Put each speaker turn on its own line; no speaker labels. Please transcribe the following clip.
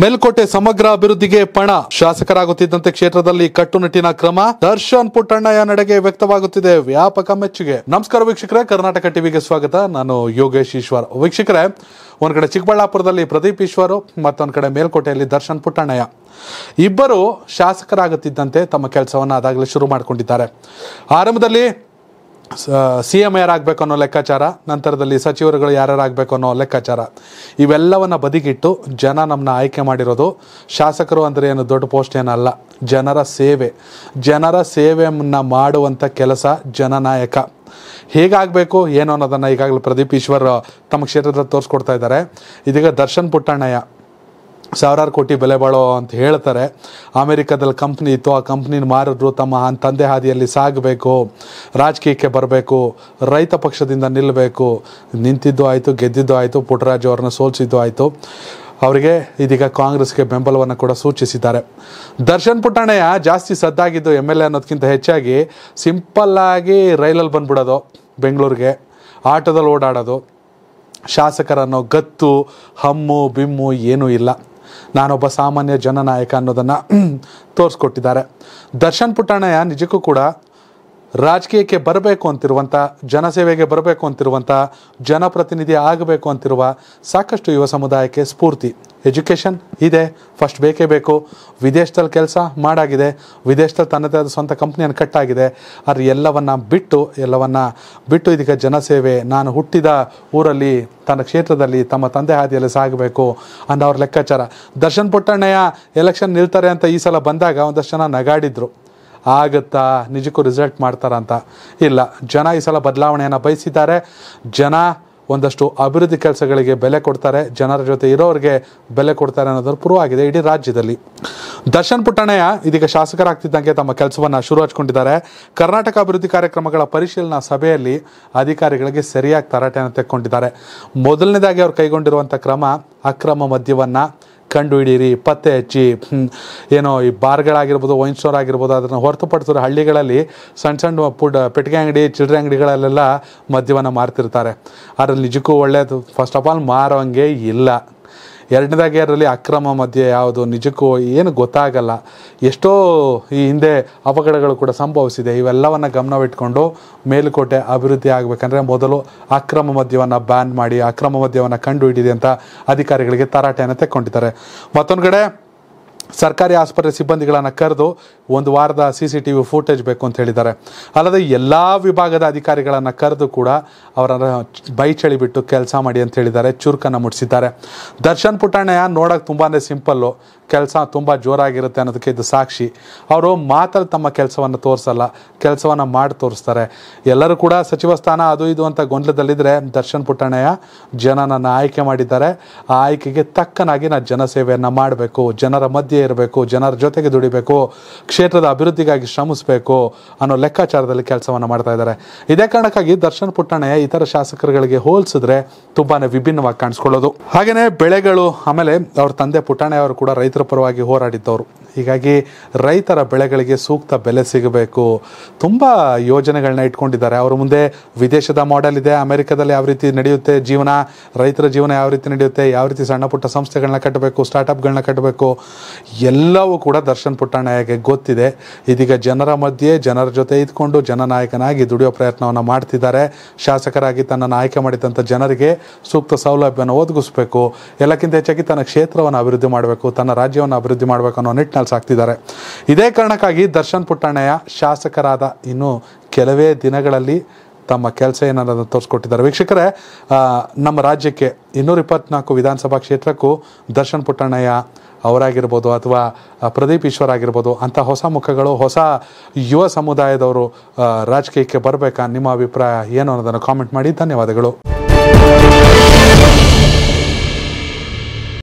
ಮೇಲ್ಕೋಟೆ ಸಮಗ್ರ ಅಭಿವೃದ್ಧಿಗೆ ಪಣ ಶಾಸಕರಾಗುತ್ತಿದ್ದಂತೆ ಕ್ಷೇತ್ರದಲ್ಲಿ ಕಟ್ಟುನಿಟ್ಟಿನ ಕ್ರಮ ದರ್ಶನ್ ಪುಟ್ಟಣ್ಣಯ್ಯ ನಡೆಗೆ ವ್ಯಕ್ತವಾಗುತ್ತಿದೆ ವ್ಯಾಪಕ ಮೆಚ್ಚುಗೆ ನಮಸ್ಕಾರ ವೀಕ್ಷಕರೇ ಕರ್ನಾಟಕ ಟಿವಿಗೆ ಸ್ವಾಗತ ನಾನು ಯೋಗೇಶ್ ಈಶ್ವರ್ ವೀಕ್ಷಕರೇ ಒಂದ್ ಕಡೆ ಚಿಕ್ಕಬಳ್ಳಾಪುರದಲ್ಲಿ ಪ್ರದೀಪ್ ಈಶ್ವರು ಮತ್ತೊಂದ್ ಕಡೆ ಮೇಲ್ಕೋಟೆಯಲ್ಲಿ ದರ್ಶನ್ ಪುಟ್ಟಣ್ಣಯ್ಯ ಇಬ್ಬರು ಶಾಸಕರಾಗುತ್ತಿದ್ದಂತೆ ತಮ್ಮ ಕೆಲಸವನ್ನು ಅದಾಗಲೇ ಶುರು ಮಾಡಿಕೊಂಡಿದ್ದಾರೆ ಆರಂಭದಲ್ಲಿ ಸಿ ಎಮ್ ಯಾರಾಗಬೇಕು ಅನ್ನೋ ಲೆಕ್ಕಾಚಾರ ನಂತರದಲ್ಲಿ ಸಚಿವರುಗಳು ಆಗಬೇಕು ಅನ್ನೋ ಲೆಕ್ಕಾಚಾರ ಇವೆಲ್ಲವನ್ನು ಬದಿಗಿಟ್ಟು ಜನ ನಮ್ಮನ್ನ ಆಯ್ಕೆ ಮಾಡಿರೋದು ಶಾಸಕರು ಅಂದರೆ ಏನು ದೊಡ್ಡ ಪೋಸ್ಟ್ ಏನಲ್ಲ ಜನರ ಸೇವೆ ಜನರ ಸೇವೆಯನ್ನು ಮಾಡುವಂಥ ಕೆಲಸ ಜನನಾಯಕ ಹೇಗಾಗಬೇಕು ಏನು ಅನ್ನೋದನ್ನು ಈಗಾಗಲೇ ಪ್ರದೀಪ್ ಈಶ್ವರ್ ತಮ್ಮ ಕ್ಷೇತ್ರದಲ್ಲಿ ತೋರಿಸ್ಕೊಡ್ತಾ ಇದ್ದಾರೆ ಇದೀಗ ದರ್ಶನ್ ಪುಟ್ಟಣ್ಣಯ್ಯ ಸಾವಿರಾರು ಕೋಟಿ ಬೆಲೆ ಬಾಳೋ ಅಂತ ಹೇಳ್ತಾರೆ ಅಮೆರಿಕದಲ್ಲಿ ಕಂಪ್ನಿ ಇತ್ತು ಆ ಕಂಪ್ನಿನ ಮಾರಿದ್ರು ತಮ್ಮ ತಂದೆ ಹಾದಿಯಲ್ಲಿ ಸಾಗಬೇಕು ರಾಜಕೀಯಕ್ಕೆ ಬರಬೇಕು ರೈತ ಪಕ್ಷದಿಂದ ನಿಲ್ಲಬೇಕು ನಿಂತಿದ್ದು ಆಯಿತು ಗೆದ್ದಿದ್ದು ಆಯಿತು ಪುಟ್ಟರಾಜು ಅವ್ರನ್ನ ಸೋಲ್ಸಿದ್ದು ಆಯಿತು ಅವರಿಗೆ ಇದೀಗ ಕಾಂಗ್ರೆಸ್ಗೆ ಬೆಂಬಲವನ್ನು ಕೂಡ ಸೂಚಿಸಿದ್ದಾರೆ ದರ್ಶನ್ ಪುಟ್ಟಣ್ಣಯ್ಯ ಜಾಸ್ತಿ ಸದ್ದಾಗಿದ್ದು ಎಮ್ ಎಲ್ ಎ ಅನ್ನೋದಕ್ಕಿಂತ ಹೆಚ್ಚಾಗಿ ಸಿಂಪಲ್ಲಾಗಿ ರೈಲಲ್ಲಿ ಬಂದ್ಬಿಡೋದು ಬೆಂಗಳೂರಿಗೆ ಆಟೋದಲ್ಲಿ ಓಡಾಡೋದು ಶಾಸಕರನ್ನೋ ಗತ್ತು ಹಮ್ಮು ಬಿಮ್ಮು ಏನೂ ಇಲ್ಲ ನಾನೊಬ್ಬ ಸಾಮಾನ್ಯ ಜನನಾಯಕ ಅನ್ನೋದನ್ನು ತೋರಿಸ್ಕೊಟ್ಟಿದ್ದಾರೆ ದರ್ಶನ್ ಪುಟ್ಟಣ್ಣಯ್ಯ ನಿಜಕ್ಕೂ ಕೂಡ ರಾಜಕೀಯಕ್ಕೆ ಬರಬೇಕು ಅಂತಿರುವಂಥ ಜನಸೇವೆಗೆ ಬರಬೇಕು ಅಂತಿರುವಂಥ ಜನಪ್ರತಿನಿಧಿ ಆಗಬೇಕು ಅಂತಿರುವ ಸಾಕಷ್ಟು ಯುವ ಸಮುದಾಯಕ್ಕೆ ಸ್ಫೂರ್ತಿ ಎಜುಕೇಷನ್ ಇದೆ ಫಸ್ಟ್ ಬೇಕೇ ಬೇಕು ವಿದೇಶದಲ್ಲಿ ಕೆಲಸ ಮಾಡಾಗಿದೆ ವಿದೇಶದಲ್ಲಿ ತನ್ನದೇ ಆದ ಸ್ವಂತ ಕಂಪ್ನಿಯನ್ನು ಕಟ್ಟಾಗಿದೆ ಆದರೆ ಎಲ್ಲವನ್ನು ಬಿಟ್ಟು ಎಲ್ಲವನ್ನು ಬಿಟ್ಟು ಇದೀಗ ಜನಸೇವೆ ನಾನು ಹುಟ್ಟಿದ ಊರಲ್ಲಿ ತನ್ನ ಕ್ಷೇತ್ರದಲ್ಲಿ ತಮ್ಮ ತಂದೆ ಹಾದಿಯಲ್ಲಿ ಸಾಗಬೇಕು ಅನ್ನೋ ಅವ್ರ ಲೆಕ್ಕಾಚಾರ ದರ್ಶನ್ ಪುಟ್ಟಣ್ಣಯ್ಯ ಎಲೆಕ್ಷನ್ ನಿಲ್ತಾರೆ ಅಂತ ಈ ಸಲ ಬಂದಾಗ ಒಂದಷ್ಟು ಜನ ನಗಾಡಿದ್ರು ಆಗುತ್ತಾ ನಿಜಕ್ಕೂ ರಿಸಲ್ಟ್ ಮಾಡ್ತಾರ ಅಂತ ಇಲ್ಲ ಜನ ಈ ಸಲ ಬದಲಾವಣೆಯನ್ನು ಬಯಸಿದ್ದಾರೆ ಜನ ಒಂದಷ್ಟು ಅಭಿವೃದ್ಧಿ ಕೆಲಸಗಳಿಗೆ ಬೆಲೆ ಕೊಡ್ತಾರೆ ಜನರ ಜೊತೆ ಇರೋರಿಗೆ ಬೆಲೆ ಕೊಡ್ತಾರೆ ಅನ್ನೋದ್ರ ಪೂರ್ವ ಆಗಿದೆ ಇಡೀ ರಾಜ್ಯದಲ್ಲಿ ದರ್ಶನ್ ಪುಟ್ಟಣಯ್ಯ ಇದೀಗ ಶಾಸಕರಾಗ್ತಿದ್ದಂಗೆ ತಮ್ಮ ಕೆಲಸವನ್ನು ಶುರು ಹಚ್ಕೊಂಡಿದ್ದಾರೆ ಕರ್ನಾಟಕ ಅಭಿವೃದ್ಧಿ ಕಾರ್ಯಕ್ರಮಗಳ ಪರಿಶೀಲನಾ ಸಭೆಯಲ್ಲಿ ಅಧಿಕಾರಿಗಳಿಗೆ ಸರಿಯಾಗಿ ತರಾಟೆಯನ್ನು ತೆಕ್ಕೊಂಡಿದ್ದಾರೆ ಮೊದಲನೇದಾಗಿ ಅವರು ಕೈಗೊಂಡಿರುವಂಥ ಕ್ರಮ ಅಕ್ರಮ ಮದ್ಯವನ್ನು ಕಂಡು ಹಿಡೀರಿ ಪತ್ತೆ ಹಚ್ಚಿ ಏನೋ ಈ ಬಾರ್ಗಳಾಗಿರ್ಬೋದು ವೈನ್ ಸ್ಟೋರ್ ಆಗಿರ್ಬೋದು ಅದನ್ನು ಹೊರತುಪಡಿಸಿದ್ರೆ ಹಳ್ಳಿಗಳಲ್ಲಿ ಸಣ್ಣ ಸಣ್ಣ ಪುಡ್ ಪೆಟ್ಟಿಗೆ ಅಂಗಡಿ ಚಿಲ್ಲರೆ ಅಂಗಡಿಗಳಲ್ಲೆಲ್ಲ ಮದ್ಯವನ್ನು ಮಾರ್ತಿರ್ತಾರೆ ಅದರಲ್ಲಿ ನಿಜಕ್ಕೂ ಒಳ್ಳೆಯದು ಫಸ್ಟ್ ಆಫ್ ಆಲ್ ಮಾರೋಂಗೆ ಇಲ್ಲ ಎರಡನೇದಾಗಿ ಅದರಲ್ಲಿ ಅಕ್ರಮ ಮಧ್ಯೆ ಯಾವುದು ನಿಜಕ್ಕೂ ಏನು ಗೊತ್ತಾಗಲ್ಲ ಎಷ್ಟೋ ಈ ಹಿಂದೆ ಅಪಘಡಗಳು ಕೂಡ ಸಂಭವಿಸಿದೆ ಇವೆಲ್ಲವನ್ನು ಗಮನವಿಟ್ಕೊಂಡು ಮೇಲುಕೋಟೆ ಅಭಿವೃದ್ಧಿ ಆಗಬೇಕಂದ್ರೆ ಮೊದಲು ಅಕ್ರಮ ಮದ್ಯವನ್ನು ಬ್ಯಾನ್ ಮಾಡಿ ಅಕ್ರಮ ಮದ್ಯವನ್ನು ಕಂಡುಹಿಡಿದೆ ಅಂತ ಅಧಿಕಾರಿಗಳಿಗೆ ತರಾಟೆಯನ್ನು ತೆಕ್ಕೊಂಡಿದ್ದಾರೆ ಮತ್ತೊಂದು ಕಡೆ ಸರ್ಕಾರಿ ಆಸ್ಪತ್ರೆ ಸಿಬ್ಬಂದಿಗಳನ್ನು ಕರೆದು ಒಂದು ವಾರದ C C T V footage ಬೇಕು ಅಂತ ಹೇಳಿದ್ದಾರೆ ಅಲ್ಲದೆ ಎಲ್ಲ ವಿಭಾಗದ ಅಧಿಕಾರಿಗಳನ್ನು ಕರೆದು ಕೂಡ ಅವರನ್ನು ಬೈ ಬಿಟ್ಟು ಕೆಲಸ ಮಾಡಿ ಅಂತ ಹೇಳಿದ್ದಾರೆ ಚುರುಕನ್ನು ಮುಟ್ಟಿಸಿದ್ದಾರೆ ದರ್ಶನ್ ಪುಟ್ಟಣ್ಣಯ್ಯ ನೋಡೋಕೆ ತುಂಬಾ ಸಿಂಪಲ್ಲು ಕೆಲಸ ತುಂಬ ಜೋರಾಗಿರುತ್ತೆ ಅನ್ನೋದಕ್ಕೆ ಇದು ಸಾಕ್ಷಿ ಅವರು ಮಾತ್ರ ತಮ್ಮ ಕೆಲಸವನ್ನು ತೋರಿಸಲ್ಲ ಕೆಲಸವನ್ನು ಮಾಡಿ ತೋರಿಸ್ತಾರೆ ಎಲ್ಲರೂ ಕೂಡ ಸಚಿವ ಸ್ಥಾನ ಅದು ಇದು ಅಂತ ಗೊಂದಲದಲ್ಲಿದ್ದರೆ ದರ್ಶನ್ ಪುಟ್ಟಣ್ಣಯ್ಯ ಜನನನ್ನು ಆಯ್ಕೆ ಮಾಡಿದ್ದಾರೆ ಆ ಆಯ್ಕೆಗೆ ತಕ್ಕನಾಗಿ ನಾನು ಜನಸೇವೆಯನ್ನು ಮಾಡಬೇಕು ಜನರ ಮಧ್ಯೆ ಇರಬೇಕು ಜನರ ಜೊತೆಗೆ ದುಡಿಬೇಕು ಕ್ಷೇತ್ರದ ಅಭಿವೃದ್ಧಿಗಾಗಿ ಶ್ರಮಿಸಬೇಕು ಅನ್ನೋ ಲೆಕ್ಕಾಚಾರದಲ್ಲಿ ಕೆಲಸವನ್ನು ಮಾಡ್ತಾ ಇದ್ದಾರೆ ಇದೇ ಕಾರಣಕ್ಕಾಗಿ ದರ್ಶನ್ ಪುಟ್ಟಣ್ಣ ಇತರ ಶಾಸಕರುಗಳಿಗೆ ಹೋಲಿಸಿದ್ರೆ ತುಂಬಾನೇ ವಿಭಿನ್ನವಾಗಿ ಕಾಣಿಸ್ಕೊಳ್ಳೋದು ಹಾಗೆಯೇ ಬೆಳೆಗಳು ಆಮೇಲೆ ಅವ್ರ ತಂದೆ ಪುಟ್ಟಣ್ಣ ಅವರು ಕೂಡ ರೈತರ ಪರವಾಗಿ ಹೋರಾಡಿದ್ದವರು ಹೀಗಾಗಿ ರೈತರ ಬೆಳೆಗಳಿಗೆ ಸೂಕ್ತ ಬೆಲೆ ಸಿಗಬೇಕು ತುಂಬ ಯೋಜನೆಗಳನ್ನ ಇಟ್ಕೊಂಡಿದ್ದಾರೆ ಅವರ ಮುಂದೆ ವಿದೇಶದ ಮಾಡೆಲ್ ಇದೆ ಅಮೆರಿಕದಲ್ಲಿ ಯಾವ ರೀತಿ ನಡೆಯುತ್ತೆ ಜೀವನ ರೈತರ ಜೀವನ ಯಾವ ರೀತಿ ನಡೆಯುತ್ತೆ ಯಾವ ರೀತಿ ಸಣ್ಣ ಪುಟ್ಟ ಸಂಸ್ಥೆಗಳನ್ನ ಕಟ್ಟಬೇಕು ಸ್ಟಾರ್ಟಪ್ಗಳನ್ನ ಕಟ್ಟಬೇಕು ಎಲ್ಲವೂ ಕೂಡ ದರ್ಶನ್ ಪುಟ್ಟಣ್ಣಗೆ ಗೊತ್ತಿದೆ ಇದೀಗ ಜನರ ಮಧ್ಯೆ ಜನರ ಜೊತೆ ಇದ್ಕೊಂಡು ಜನನಾಯಕನಾಗಿ ದುಡಿಯೋ ಪ್ರಯತ್ನವನ್ನು ಮಾಡ್ತಿದ್ದಾರೆ ಶಾಸಕರಾಗಿ ತನ್ನನ್ನು ಆಯ್ಕೆ ಮಾಡಿದಂಥ ಜನರಿಗೆ ಸೂಕ್ತ ಸೌಲಭ್ಯವನ್ನು ಒದಗಿಸಬೇಕು ಎಲ್ಲಕ್ಕಿಂತ ಹೆಚ್ಚಾಗಿ ತನ್ನ ಕ್ಷೇತ್ರವನ್ನು ಅಭಿವೃದ್ಧಿ ಮಾಡಬೇಕು ತನ್ನ ರಾಜ್ಯವನ್ನು ಅಭಿವೃದ್ಧಿ ಮಾಡಬೇಕು ಅನ್ನೋ ನಿಟ್ಟು ಟೆಟ್ನಲ್ಲಿ ಸಾಕ್ತಿದ್ದಾರೆ ಇದೇ ಕಾರಣಕ್ಕಾಗಿ ದರ್ಶನ್ ಪುಟ್ಟಣ್ಣಯ್ಯ ಶಾಸಕರಾದ ಇನ್ನು ಕೆಲವೇ ದಿನಗಳಲ್ಲಿ ತಮ್ಮ ಕೆಲಸ ಏನನ್ನ ತೋರಿಸ್ಕೊಟ್ಟಿದ್ದಾರೆ ವೀಕ್ಷಕರೇ ನಮ್ಮ ರಾಜ್ಯಕ್ಕೆ ಇನ್ನೂರ ಇಪ್ಪತ್ನಾಲ್ಕು ವಿಧಾನಸಭಾ ಕ್ಷೇತ್ರಕ್ಕೂ ದರ್ಶನ್ ಪುಟ್ಟಣ್ಣಯ್ಯ ಅವರಾಗಿರ್ಬೋದು ಅಥವಾ ಪ್ರದೀಪ್ ಈಶ್ವರ್ ಆಗಿರ್ಬೋದು ಅಂತ ಹೊಸ ಮುಖಗಳು ಹೊಸ ಯುವ ಸಮುದಾಯದವರು ರಾಜಕೀಯಕ್ಕೆ ಬರಬೇಕಾ ನಿಮ್ಮ ಅಭಿಪ್ರಾಯ ಏನು ಅನ್ನೋದನ್ನು ಕಾಮೆಂಟ್ ಮಾಡಿ ಧನ್ಯವಾದಗಳು